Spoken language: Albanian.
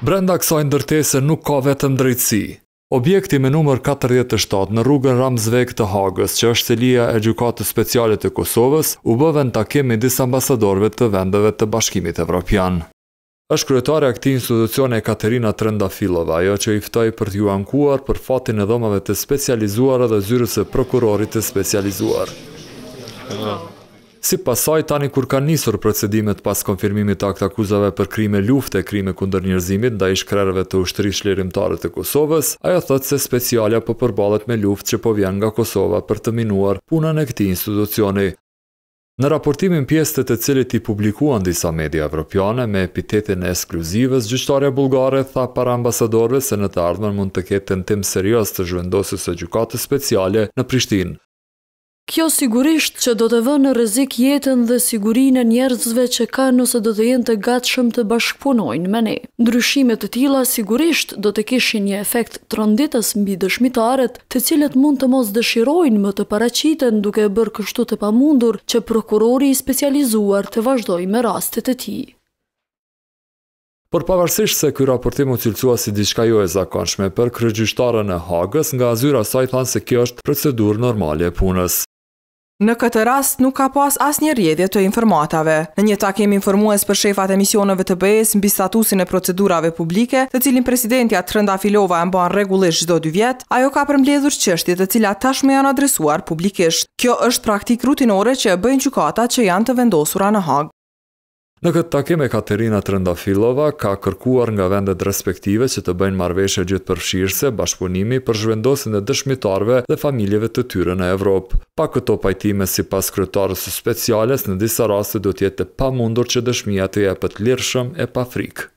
Brenda kësaj ndërtese nuk ka vetëm drejtësi. Objekti me numër 47 në rrugën Ramzvek të Hagës, që është selia e gjukatës speciale të Kosovës, u bëve në takim me disë ambasadorve të vendeve të bashkimit evropian. Êshtë kryetare a këti institucion e Katerina Trenda Filova, jo që iftoj për t'ju ankuar për fatin e dhomave të specializuar edhe zyrës e prokurorit të specializuar. Si pasaj tani kur ka njësur procedimet pas konfirmimit të akt akuzave për krime lufte, krime kunder njërzimit, da ishkrerve të ushtëri shlerimtare të Kosovës, ajo thëtë se specialja për po përbalet me luft që po vjen nga Kosova për të minuar punën e këti institucioni. Në raportimin pjeste të cilit i publikuan disa media evropiane me epitetin e eskluzives, gjyqtarja bulgare tha para ambasadorve se në të ardhmen mund të ketë të në tim serios të zhvendosis e gjukatës speciale në Prishtinë. Kjo sigurisht që do të vë në rezik jetën dhe sigurin e njerëzve që ka nëse do të jenë të gatshëm të bashkëpunojnë me ne. Ndryshimet të tila sigurisht do të kishin një efekt të rënditës mbi dëshmitaret të cilët mund të mos dëshirojnë më të paracitën duke e bërë kështu të pamundur që prokurori i specializuar të vazhdoj me rastet e ti. Por pavarësisht se kjo raportim u cilësua si diçka jo e zakonshme për kërëgjyshtarën e hagës nga azyra sajtë thanë se kjo është procedur normali e punës. Në këtë rast nuk ka pas asë një rjedhje të informatave. Në një takim informues për shefat e misionëve të bëjes në bistatusin e procedurave publike, të cilin presidentja Trënda Filova e mban regullisht gjdo dy vjet, ajo ka përmledhur qështje të cilat tashme janë adresuar publikisht. Kjo është praktik rutinore që e bëjnë gjukata që janë të vendosura në hagë. Në këtë takim e Katerina Trendafilova ka kërkuar nga vendet respektive që të bëjnë marveshe gjithë përfshirëse, bashkëpunimi për zhvendosin e dëshmitarve dhe familjeve të tyre në Evropë. Pa këto pajtime si pas kryetarës speciales, në disa rastë do tjetë të pa mundur që dëshmija të jepët lirëshëm e pa frikë.